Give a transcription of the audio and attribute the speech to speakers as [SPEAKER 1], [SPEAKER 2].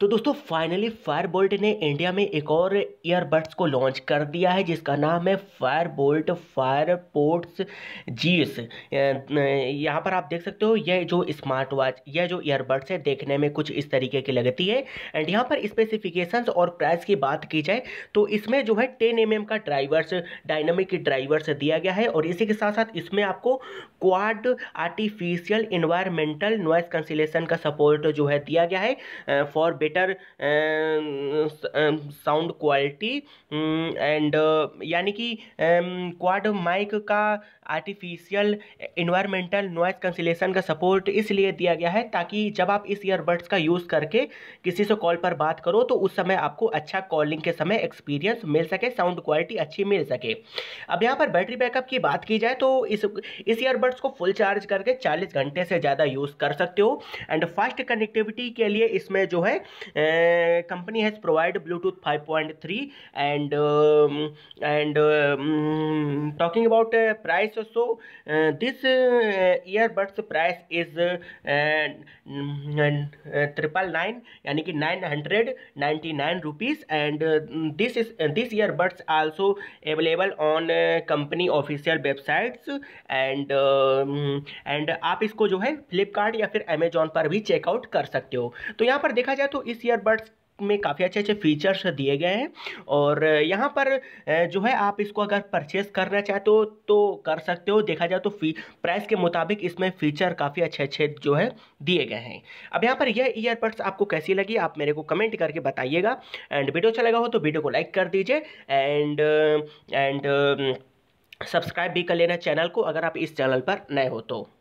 [SPEAKER 1] तो दोस्तों finally fire bolt ने इंडिया में एक और ईयरबड्स को लॉन्च कर दिया है जिसका नाम है फायर बोल्ट फायर पोर्ट्स जीस यहाँ पर आप देख सकते हो यह जो स्मार्ट वॉच यह जो ईयरबड्स है देखने में कुछ इस तरीके की लगती है एंड यहाँ पर स्पेसिफिकेशंस और प्राइस की बात की जाए तो इसमें जो है टेन एम mm का ड्राइवर्स डायनमिक ड्राइवर्स दिया गया है और इसी के साथ साथ इसमें आपको quad artificial environmental noise cancellation का सपोर्ट जो है दिया गया है for bet better sound quality and यानी कि क्वाड माइक का आर्टिफिशियल इन्वायरमेंटल नॉइज़ कंसिलेशन का सपोर्ट इसलिए दिया गया है ताकि जब आप इस ईयरबड्स का यूज़ करके किसी से कॉल पर बात करो तो उस समय आपको अच्छा कॉलिंग के समय एक्सपीरियंस मिल सके साउंड क्वालिटी अच्छी मिल सके अब यहाँ पर बैटरी बैकअप की बात की जाए तो इस इस ईयरबड्स को फुल चार्ज करके चालीस घंटे से ज़्यादा यूज़ कर सकते हो एंड फास्ट कनेक्टिविटी के लिए इसमें जो है company has provide Bluetooth 5.3 point three and and talking about price so this earbuds price is triple nine यानी कि nine hundred ninety nine rupees and this is this earbuds also available on company official websites and and आप इसको जो है फ्लिपकार्ट या फिर Amazon पर भी चेकआउट कर सकते हो तो यहाँ पर देखा जाए तो इस ईयरबड्स में काफ़ी अच्छे अच्छे फीचर्स दिए गए हैं और यहाँ पर जो है आप इसको अगर परचेस करना चाहते हो तो कर सकते हो देखा जाए तो फी प्राइस के मुताबिक इसमें फीचर काफ़ी अच्छे अच्छे जो है दिए गए हैं अब यहाँ पर यह ईयरबड्स आपको कैसी लगी आप मेरे को कमेंट करके बताइएगा एंड वीडियो अच्छा लगा हो तो वीडियो को लाइक कर दीजिए एंड एंड सब्सक्राइब भी कर लेना चैनल को अगर आप इस चैनल पर नए हो तो